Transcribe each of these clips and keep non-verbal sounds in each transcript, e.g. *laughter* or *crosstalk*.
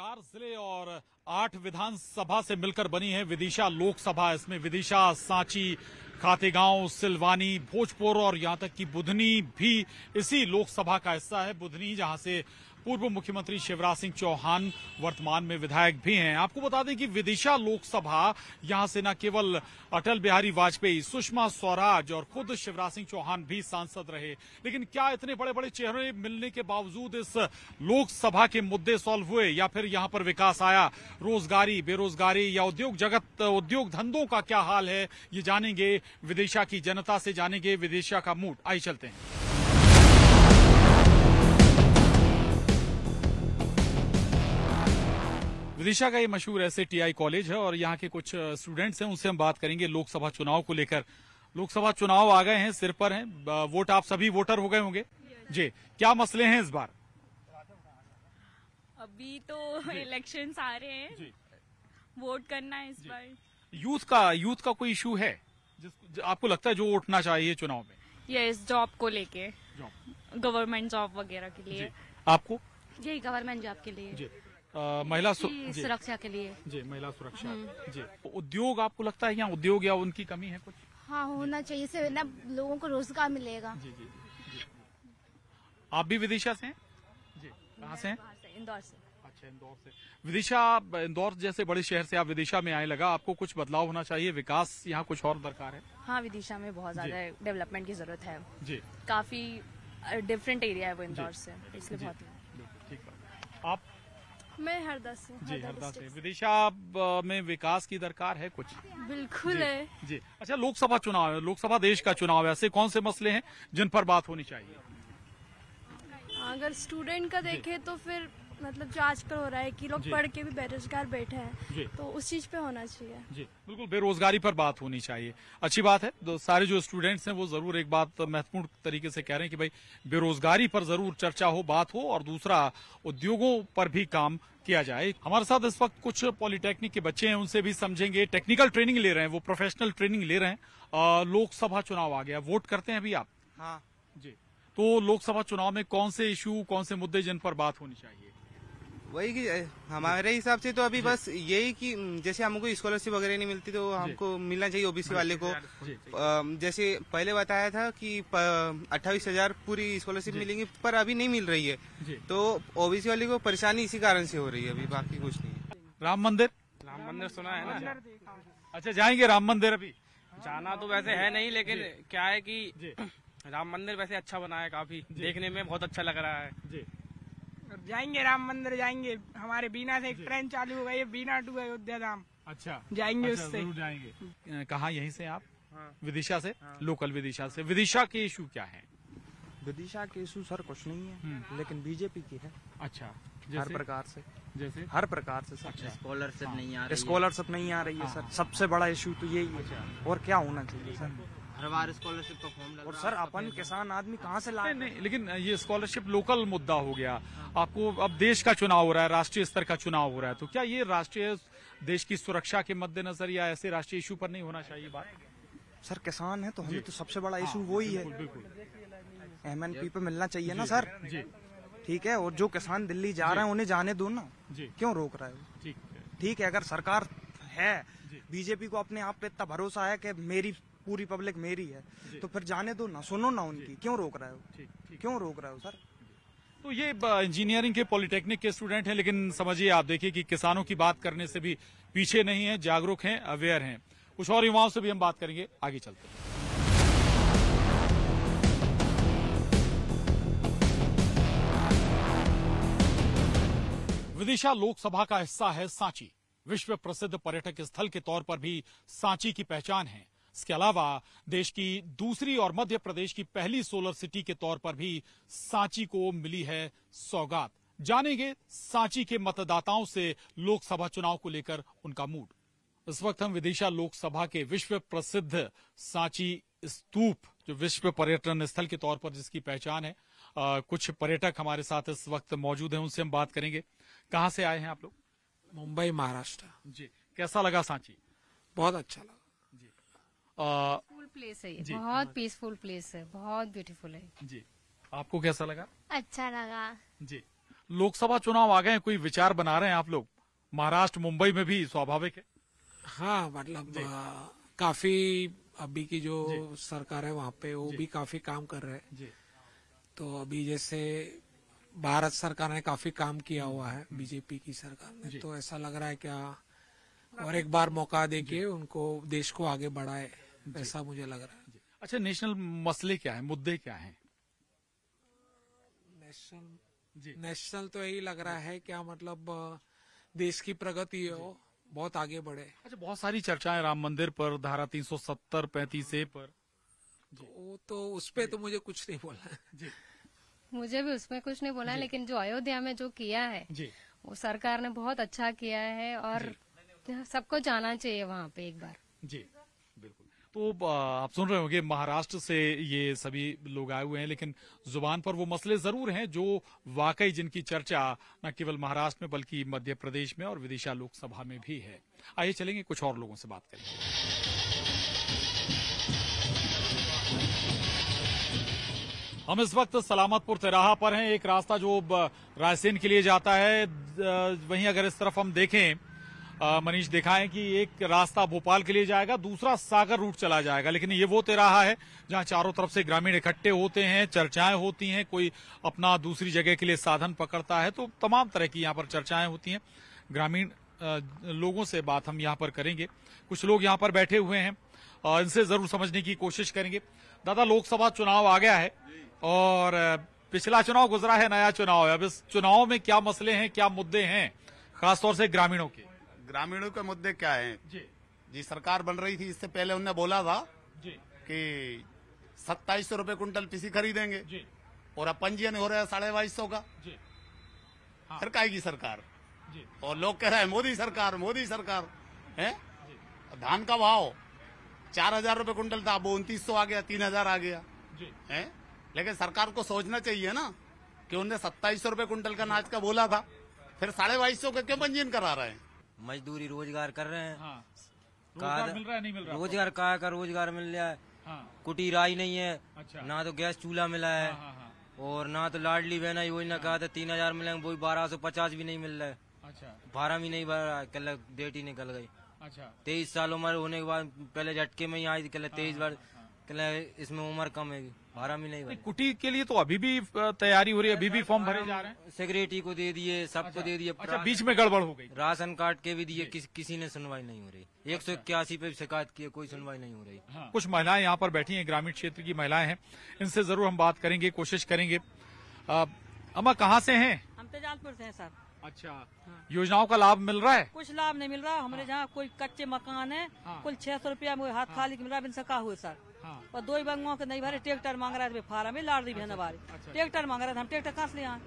चार जिले और आठ विधानसभा से मिलकर बनी है विदिशा लोकसभा इसमें विदिशा सांची खातेगांव सिलवानी भोजपुर और यहां तक कि बुधनी भी इसी लोकसभा का हिस्सा है बुधनी जहां से पूर्व मुख्यमंत्री शिवराज सिंह चौहान वर्तमान में विधायक भी हैं आपको बता दें कि विदिशा लोकसभा यहां से न केवल अटल बिहारी वाजपेयी सुषमा स्वराज और खुद शिवराज सिंह चौहान भी सांसद रहे लेकिन क्या इतने बड़े बड़े चेहरे मिलने के बावजूद इस लोकसभा के मुद्दे सॉल्व हुए या फिर यहां पर विकास आया रोजगारी बेरोजगारी या उद्योग जगत उद्योग धंधों का क्या हाल है ये जानेंगे विदिशा की जनता से जानेंगे विदिशा का मूड आई चलते हैं विदिशा का ये मशहूर ऐसे टीआई कॉलेज है और यहाँ के कुछ स्टूडेंट्स हैं उनसे हम बात करेंगे लोकसभा चुनाव को लेकर लोकसभा चुनाव आ गए हैं सिर पर हैं वोट आप सभी वोटर हो गए होंगे जी क्या मसले हैं इस बार अभी तो इलेक्शन आ रहे हैं वोट करना है इस बार यूथ का यूथ का कोई इशू है आपको लगता है जो उठना चाहिए चुनाव में यस जॉब को लेके गवर्नमेंट जॉब वगैरह के लिए आपको यही गवर्नमेंट जॉब के लिए महिला सुरक्षा के लिए जी महिला सुरक्षा हम्म। जी उद्योग आपको लगता है यहाँ उद्योग या उनकी कमी है कुछ हाँ होना चाहिए इससे ना लोगों को रोजगार मिलेगा जी जी, जी। आप भी विदिशा से जी कहाँ से इंदौर से अच्छा इंदौर से विदिशा इंदौर जैसे बड़े शहर से आप विदिशा में आए लगा आपको कुछ बदलाव होना चाहिए विकास यहाँ कुछ और दरकार है हाँ विदिशा में बहुत ज्यादा डेवलपमेंट की जरूरत है जी काफी डिफरेंट एरिया है वो इंदौर से इसलिए बहुत ठीक आप मैं हरदा से जी हरदा से विदिशा में विकास की दरकार है कुछ बिल्कुल है जी अच्छा लोकसभा चुनाव है लोकसभा देश का चुनाव है ऐसे कौन से मसले हैं जिन पर बात होनी चाहिए अगर स्टूडेंट का देखे तो फिर मतलब जो आजकल हो रहा है कि लोग पढ़ के भी बेरोजगार बैठे हैं तो उस चीज पे होना चाहिए जी बिल्कुल बेरोजगारी पर बात होनी चाहिए अच्छी बात है तो सारे जो स्टूडेंट्स हैं वो जरूर एक बात महत्वपूर्ण तरीके से कह रहे हैं कि भाई बेरोजगारी पर जरूर चर्चा हो बात हो और दूसरा उद्योगों पर भी काम किया जाए हमारे साथ इस वक्त कुछ पॉलिटेक्निक के बच्चे हैं उनसे भी समझेंगे टेक्निकल ट्रेनिंग ले रहे हैं वो प्रोफेशनल ट्रेनिंग ले रहे हैं लोकसभा चुनाव आ गया वोट करते हैं अभी आप हाँ जी तो लोकसभा चुनाव में कौन से इशू कौन से मुद्दे जिन पर बात होनी चाहिए वही कि हमारे हिसाब से तो अभी बस यही कि जैसे हमको स्कॉलरशिप वगैरह नहीं मिलती तो हमको मिलना चाहिए ओबीसी हाँ, वाले को जैसे पहले बताया था कि अट्ठाईस हजार पूरी स्कॉलरशिप मिलेंगी पर अभी नहीं मिल रही है तो ओबीसी वाले को परेशानी इसी कारण से हो रही है अभी बाकी कुछ नहीं राम मंदिर राम मंदिर सुना है ना अच्छा जाएंगे राम मंदिर अभी जाना तो वैसे है नहीं लेकिन क्या है की *clears throat* राम मंदिर वैसे अच्छा बना है काफी देखने में बहुत अच्छा लग रहा है जाएंगे राम मंदिर जाएंगे हमारे बीना से एक ट्रेन चालू हो गई है बीना टू अयोध्या धाम अच्छा जाएंगे अच्छा, उससे जाएंगे कहा यहीं से आप हाँ। विदिशा से हाँ। लोकल विदिशा से विदिशा के इशू क्या है विदिशा के इशू सर कुछ नहीं है हम्म। लेकिन बीजेपी की है अच्छा हर प्रकार से जैसे हर प्रकार से सर स्कॉलरशिप नहीं आ रही स्कॉलरशिप नहीं आ रही है हाँ। सर सबसे बड़ा इशू तो यही है अच्छा। और क्या होना चाहिए सर हम्म। हर बार स्कॉलरशिप का फॉर्म और सर अपन तो किसान तो- आदमी कहाँ से लाए नहीं लेकिन ये स्कॉलरशिप लोकल मुद्दा हो गया हाँ। आपको अब देश का चुनाव हो रहा है राष्ट्रीय स्तर का चुनाव हो रहा है तो क्या ये राष्ट्रीय देश की सुरक्षा के मद्देनजर या ऐसे राष्ट्रीय इशू पर नहीं होना चाहिए बात सर किसान है तो हमें तो सबसे बड़ा इशू हाँ, वो ही है एम एन पी पे मिलना चाहिए ना सर जी ठीक है और जो किसान दिल्ली जा रहे हैं उन्हें जाने दो ना क्यों रोक रहे हो ठीक है अगर सरकार है बीजेपी को अपने आप पे इतना भरोसा है कि मेरी पूरी पब्लिक मेरी है तो फिर जाने दो ना सुनो ना उनकी क्यों रोक रहे हो क्यों रोक रहे हो सर तो ये इंजीनियरिंग के पॉलिटेक्निक के स्टूडेंट हैं लेकिन समझिए आप देखिए कि किसानों की बात करने से भी पीछे नहीं है जागरूक हैं अवेयर हैं कुछ और युवाओं से भी हम बात करेंगे आगे चलते हैं विदिशा लोकसभा का हिस्सा है सांची विश्व प्रसिद्ध पर्यटक स्थल के तौर पर भी सांची की पहचान है इसके अलावा देश की दूसरी और मध्य प्रदेश की पहली सोलर सिटी के तौर पर भी सांची को मिली है सौगात जानेंगे सांची के मतदाताओं से लोकसभा चुनाव को लेकर उनका मूड इस वक्त हम विदिशा लोकसभा के विश्व प्रसिद्ध सांची स्तूप जो विश्व पर्यटन स्थल के तौर पर जिसकी पहचान है आ, कुछ पर्यटक हमारे साथ इस वक्त मौजूद हैं उनसे हम बात करेंगे कहाँ से आए हैं आप लोग मुंबई महाराष्ट्र जी कैसा लगा सांची बहुत अच्छा लगा पीसफुल प्लेस है ये बहुत पीसफुल प्लेस है बहुत ब्यूटीफुल है जी आपको कैसा लगा अच्छा लगा जी लोकसभा चुनाव आ गए कोई विचार बना रहे हैं आप लोग महाराष्ट्र मुंबई में भी स्वाभाविक है हाँ मतलब काफी अभी की जो सरकार है वहाँ पे वो भी काफी काम कर रहे हैं तो अभी जैसे भारत सरकार ने काफी काम किया हुआ है हम्म। बीजेपी की सरकार ने तो ऐसा लग रहा है क्या और एक बार मौका देके उनको देश को आगे बढ़ाए ऐसा मुझे लग रहा है अच्छा नेशनल मसले क्या है मुद्दे क्या है नेशनल नेशनल तो यही लग रहा है क्या मतलब देश की प्रगति हो बहुत आगे बढ़े अच्छा बहुत सारी चर्चाएं राम मंदिर पर धारा 370 पैंतीस ए पर वो तो उसपे तो मुझे कुछ नहीं बोला जी मुझे भी उसमें कुछ नहीं बोला लेकिन जो अयोध्या में जो किया है जी वो सरकार ने बहुत अच्छा किया है और सबको जाना चाहिए वहाँ पे एक बार जी तो आप सुन रहे होंगे महाराष्ट्र से ये सभी लोग आए हुए हैं लेकिन जुबान पर वो मसले जरूर हैं जो वाकई जिनकी चर्चा न केवल महाराष्ट्र में बल्कि मध्य प्रदेश में और विदिशा लोकसभा में भी है आइए चलेंगे कुछ और लोगों से बात करें हम इस वक्त सलामतपुर तेराहा पर हैं एक रास्ता जो रायसेन के लिए जाता है वहीं अगर इस तरफ हम देखें मनीष देखा है कि एक रास्ता भोपाल के लिए जाएगा दूसरा सागर रूट चला जाएगा लेकिन ये वो तेराहा है जहां चारों तरफ से ग्रामीण इकट्ठे होते हैं चर्चाएं होती हैं कोई अपना दूसरी जगह के लिए साधन पकड़ता है तो तमाम तरह की यहाँ पर चर्चाएं होती हैं ग्रामीण लोगों से बात हम यहाँ पर करेंगे कुछ लोग यहाँ पर बैठे हुए हैं इनसे जरूर समझने की कोशिश करेंगे दादा लोकसभा चुनाव आ गया है और पिछला चुनाव गुजरा है नया चुनाव है अब इस चुनाव में क्या मसले हैं क्या मुद्दे हैं खासतौर से ग्रामीणों के ग्रामीणों के मुद्दे क्या है जी जी सरकार बन रही थी इससे पहले उनने बोला था कि सत्ताईस सौ रूपये कुंटल पीसी खरीदेंगे और अब पंजीयन हो रहा है साढ़े बाईस सौ का हाँ। काएगी सरकार जी और लोग कह रहे हैं मोदी सरकार मोदी सरकार है धान का भाव चार हजार रूपये कुंटल था वो उन्तीस सौ आ गया तीन हजार आ गया है लेकिन सरकार को सोचना चाहिए ना कि उन्हें सत्ताईस सौ रूपये कुंटल का अनाज का बोला था फिर साढ़े बाईस सौ का क्यों पंजीयन करा रहे हैं मजदूरी रोजगार कर रहे हैं हाँ। मिल रहा है नहीं मिल रहा रोजगार कहा का रोजगार मिल रहा है हाँ। कुटीर आई नहीं है अच्छा। ना तो गैस चूल्हा मिला है हाँ, हाँ, हाँ। और ना तो लाडली बहना योजना कहा था तीन हजार मिलेंगे वो बारह सौ पचास भी नहीं मिल रहा है अच्छा। बारह भी नहीं भर रहा कल डेट ही निकल गई अच्छा तेईस साल उम्र होने के बाद पहले झटके में ही आई थी कल तेईस बार इसमें उम्र कम है बारह महीने नहीं कुटी के लिए तो अभी भी तैयारी हो रही है अभी भी फॉर्म भरे जा रहे हैं सेक्रेटरी को दे दिए सबको अच्छा, दे दिए अच्छा बीच में गड़बड़ हो गई राशन कार्ड के भी दिए किस, किसी ने सुनवाई नहीं हो रही एक सौ अच्छा। इक्यासी पे शिकायत की कोई सुनवाई नहीं हो रही हाँ। कुछ महिलाएं यहाँ पर बैठी है ग्रामीण क्षेत्र की महिलाएं हैं इनसे जरूर हम बात करेंगे कोशिश करेंगे अम्मा कहाँ से है हम तेजाजपुर तो से है सर अच्छा हाँ। योजनाओं का लाभ मिल रहा है कुछ लाभ नहीं मिल रहा हमारे हाँ। जहाँ कोई कच्चे मकान है हाँ। कुल छह सौ रूपया हाथ खाली हाँ। मिल रहा है सर हाँ। और दो ही के नहीं भरे ट्रैक्टर मांग रहा है तो फार्म में लाडली बहन हमारी अच्छा, अच्छा। ट्रैक्टर मांग रहा था तो हम ट्रैक्टर कहाँ से ले आए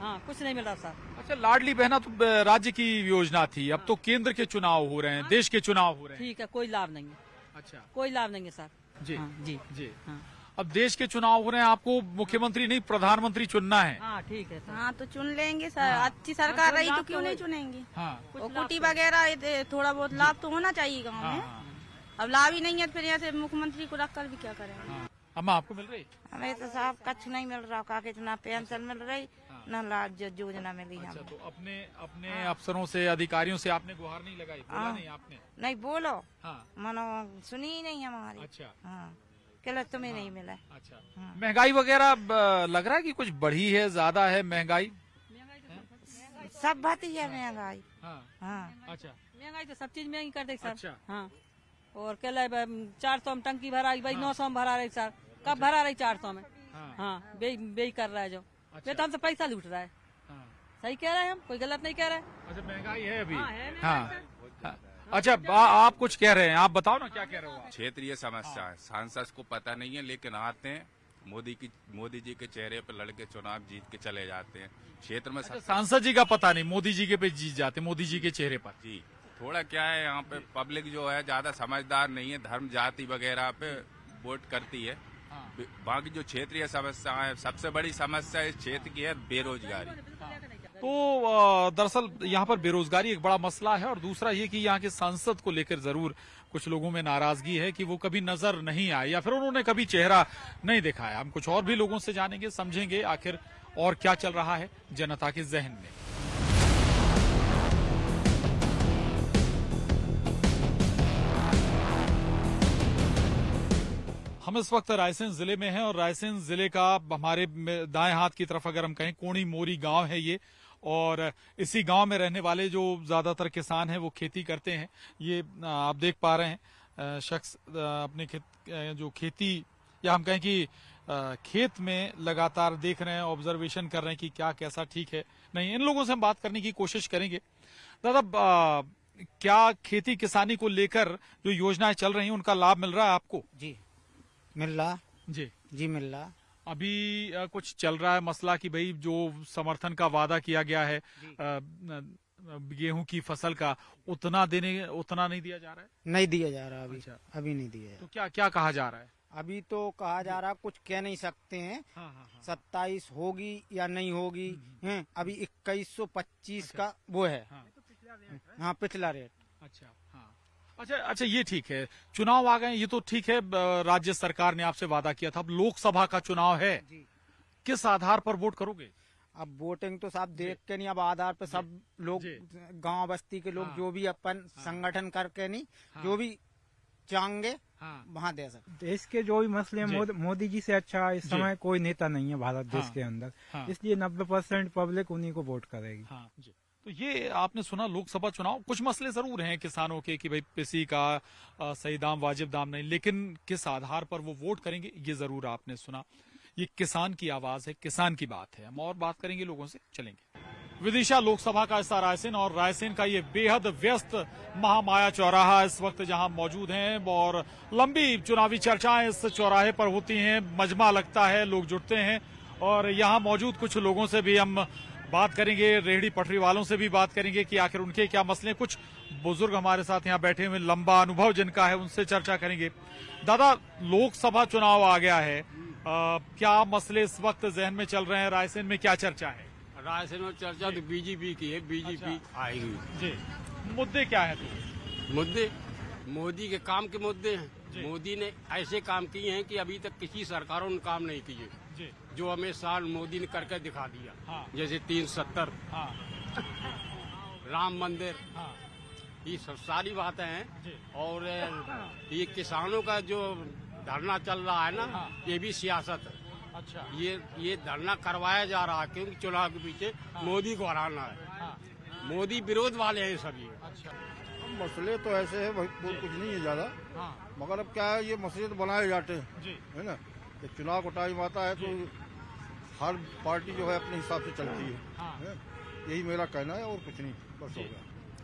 हाँ कुछ नहीं मिल रहा सर अच्छा लाडली बहना तो राज्य की योजना थी अब तो हाँ। केंद्र के चुनाव हो रहे हैं हाँ। देश के चुनाव हो रहे हैं ठीक है कोई लाभ नहीं है अच्छा कोई लाभ नहीं है सर जी हाँ, जी जी अब देश के चुनाव हो रहे हैं आपको मुख्यमंत्री नहीं प्रधानमंत्री चुनना है हाँ ठीक है हाँ तो चुन लेंगे सर हाँ। अच्छी सरकार रही तो क्यों तो नहीं चुनेंगे हाँ। कुटी वगैरह थोड़ा बहुत लाभ तो होना चाहिए गाँव में अब लाभ ही नहीं है फिर यहाँ से मुख्यमंत्री को रख कर भी क्या करें हाँ। आपको मिल रही हमें तो साहब कुछ नहीं मिल रहा का इतना पेंशन मिल रही हाँ। न लाभ योजना मिली अच्छा, तो अपने अपने हाँ। अफसरों से अधिकारियों से आपने गुहार नहीं लगाई बोला हाँ। नहीं आपने नहीं बोलो हाँ। मनो सुनी ही नहीं हमारी अच्छा हाँ तुम्हें तो हाँ। नहीं मिला अच्छा हाँ। महंगाई वगैरह लग रहा है की कुछ बढ़ी है ज्यादा है महंगाई सब बात ही है महंगाई हाँ अच्छा महंगाई तो सब चीज महंगी कर दे सर अच्छा हाँ और कहले चार सौ में टंकी भरा रही भाई हाँ। नौ सौ में भरा रही सर कब अच्छा। भरा रही चार सौ में हाँ, हाँ बेई कर रहा है जो ये अच्छा। तो हमसे पैसा लूट रहा है हाँ। सही कह रहे हैं हम कोई गलत नहीं कह रहे अच्छा महंगाई है अभी हाँ, है हाँ। अच्छा आ, आप कुछ कह रहे हैं आप बताओ ना क्या कह रहे हो क्षेत्रीय समस्या है सांसद को पता नहीं है लेकिन आते हैं मोदी की मोदी जी के चेहरे पर लड़के चुनाव जीत के चले जाते हैं क्षेत्र में अच्छा, सांसद जी का पता नहीं मोदी जी के पे जीत जाते मोदी जी के चेहरे पर जी थोड़ा क्या है यहाँ पे पब्लिक जो है ज्यादा समझदार नहीं है धर्म जाति वगैरह पे वोट करती है हाँ। बाकी जो क्षेत्रीय समस्या है सबसे बड़ी समस्या इस क्षेत्र की है बेरोजगारी हाँ। तो दरअसल यहाँ पर बेरोजगारी एक बड़ा मसला है और दूसरा ये कि यहाँ के सांसद को लेकर जरूर कुछ लोगों में नाराजगी है कि वो कभी नजर नहीं आए या फिर उन्होंने कभी चेहरा नहीं दिखाया हम कुछ और भी लोगों से जानेंगे समझेंगे आखिर और क्या चल रहा है जनता के जहन में हम इस वक्त रायसेन जिले में हैं और रायसेन जिले का हमारे दाएं हाथ की तरफ अगर हम कहें कोणी मोरी गांव है ये और इसी गांव में रहने वाले जो ज्यादातर किसान हैं वो खेती करते हैं ये आप देख पा रहे हैं शख्स अपने खेत जो खेती या हम कहें कि खेत में लगातार देख रहे हैं ऑब्जर्वेशन कर रहे हैं कि क्या कैसा ठीक है नहीं इन लोगों से हम बात करने की कोशिश करेंगे दादा क्या खेती किसानी को लेकर जो योजनाएं चल रही हैं उनका लाभ मिल रहा है आपको जी मिल रहा जी जी मिल रहा अभी आ, कुछ चल रहा है मसला कि भाई जो समर्थन का वादा किया गया है गेहूं की फसल का उतना देने उतना नहीं दिया जा रहा है नहीं दिया जा रहा अभी अच्छा। अभी नहीं दिया जा तो क्या क्या कहा जा रहा है अभी तो कहा जा रहा कुछ कह नहीं सकते हैं हाँ, हाँ, हाँ। सत्ताईस होगी या नहीं होगी हम्म, हम्म, हम्म। हैं अभी इक्कीस सौ पच्चीस अच्छा। का वो है हाँ, हाँ पिछला रेट अच्छा अच्छा अच्छा ये ठीक है चुनाव आ गए ये तो ठीक है राज्य सरकार ने आपसे वादा किया था अब लोकसभा का चुनाव है किस आधार पर वोट करोगे अब वोटिंग तो सब देख के नहीं अब आधार पर सब लोग गांव बस्ती के लोग हाँ, जो भी अपन हाँ। संगठन करके नहीं हाँ, जो भी चाहेंगे हाँ, वहाँ दे सकते देश के जो भी मसले मोद, मोदी जी से अच्छा इस समय कोई नेता नहीं है भारत देश हाँ। के अंदर हाँ। इसलिए नब्बे परसेंट पब्लिक उन्हीं को वोट करेगी तो ये आपने सुना लोकसभा चुनाव कुछ मसले जरूर हैं किसानों के कि भाई किसी का सही दाम वाजिब दाम नहीं लेकिन किस आधार पर वो वोट करेंगे ये जरूर आपने सुना ये किसान की आवाज है किसान की बात है हम और बात करेंगे लोगों से चलेंगे विदिशा लोकसभा का हिस्सा रायसेन और रायसेन का ये बेहद व्यस्त महामाया चौराहा इस वक्त जहां मौजूद हैं और लंबी चुनावी चर्चाएं इस चौराहे पर होती हैं मजमा लगता है लोग जुटते हैं और यहां मौजूद कुछ लोगों से भी हम बात करेंगे रेहड़ी पटरी वालों से भी बात करेंगे कि आखिर उनके क्या मसले कुछ बुजुर्ग हमारे साथ यहाँ बैठे हुए लंबा अनुभव जिनका है उनसे चर्चा करेंगे दादा लोकसभा चुनाव आ गया है आ, क्या मसले इस वक्त जहन में चल रहे हैं रायसेन में क्या चर्चा है रायसेन में चर्चा तो बीजेपी की है बीजेपी अच्छा। आएगी जी मुद्दे क्या है तो? मुद्दे मोदी के काम के मुद्दे हैं मोदी ने ऐसे काम किए हैं कि अभी तक किसी सरकारों ने काम नहीं किए जो हमें साल मोदी ने करके दिखा दिया हाँ। जैसे तीन सत्तर हाँ। राम मंदिर हाँ। ये सब सारी बातें हैं और ये किसानों का जो धरना चल रहा है ना हाँ। ये भी सियासत है अच्छा ये ये धरना करवाया जा रहा है क्योंकि चुनाव के पीछे हाँ। मोदी को हराना है हाँ। मोदी विरोध वाले हैं सभी अच्छा मसले तो ऐसे है कुछ नहीं है ज्यादा हाँ। मगर अब क्या है ये मसले तो बनाए जाते हैं है ना चुनाव का टाइम आता है तो हर पार्टी जो है अपने हिसाब से चलती हाँ। है यही मेरा कहना है और कुछ नहीं बस हो गया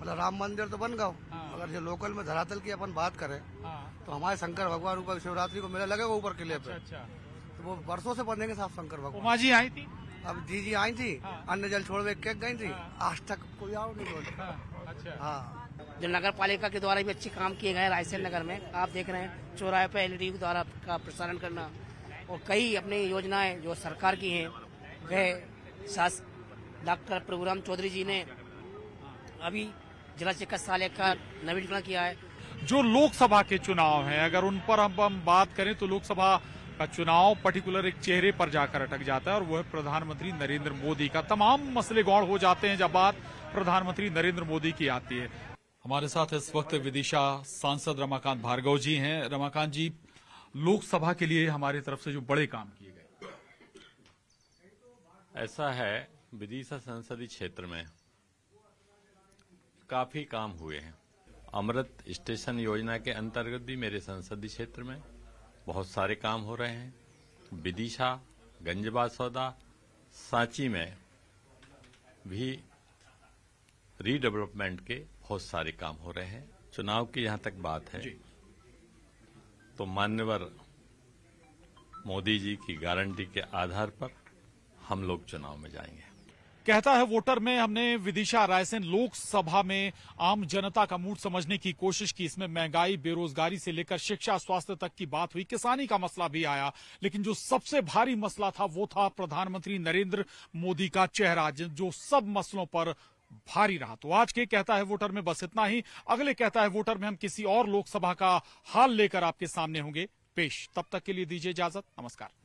मतलब राम मंदिर तो बन गया हाँ। अगर जो लोकल में धरातल की अपन बात करें हाँ। तो हमारे शंकर भगवान ऊपर शिवरात्रि को मेला लगेगा ऊपर किले पे अच्छा, अच्छा। तो वो बरसों से बनेंगे साहब शंकर भगवान जी आई थी अब जी जी आई थी अन्न जल छोड़ के केक गई थी आज तक कोई आओ नहीं बोल हाँ अच्छा। जो नगर पालिका के द्वारा भी अच्छे काम किए गए रायसेन नगर में आप देख रहे हैं चौराहे पे एलईडी द्वारा का प्रसारण करना और कई अपनी योजनाएं जो सरकार की हैं वह सास डॉक्टर प्रभुराम चौधरी जी ने अभी जिला चिकित्सालय का नवीनीकरण किया है जो लोकसभा के चुनाव हैं अगर उन पर हम हम बात करें तो लोकसभा का चुनाव पर्टिकुलर एक चेहरे पर जाकर अटक जाता है और वह प्रधानमंत्री नरेंद्र मोदी का तमाम मसले गौड़ हो जाते हैं जब बात प्रधानमंत्री नरेंद्र मोदी की आती है हमारे साथ इस वक्त विदिशा सांसद रमाकांत भार्गव जी हैं रमाकांत जी लोकसभा के लिए हमारे तरफ से जो बड़े काम किए गए ऐसा है विदिशा संसदीय क्षेत्र में काफी काम हुए हैं अमृत स्टेशन योजना के अंतर्गत भी मेरे संसदीय क्षेत्र में बहुत सारे काम हो रहे हैं विदिशा गंजबा सौदा सांची में भी रीडेवलपमेंट के बहुत सारे काम हो रहे हैं चुनाव की यहाँ तक बात है तो मान्यवर मोदी जी की गारंटी के आधार पर हम लोग चुनाव में जाएंगे कहता है वोटर में हमने विदिशा रायसेन लोकसभा में आम जनता का मूड समझने की कोशिश की इसमें महंगाई बेरोजगारी से लेकर शिक्षा स्वास्थ्य तक की बात हुई किसानी का मसला भी आया लेकिन जो सबसे भारी मसला था वो था प्रधानमंत्री नरेंद्र मोदी का चेहरा जो सब मसलों पर भारी रहा तो आज के कहता है वोटर में बस इतना ही अगले कहता है वोटर में हम किसी और लोकसभा का हाल लेकर आपके सामने होंगे पेश तब तक के लिए दीजिए इजाजत नमस्कार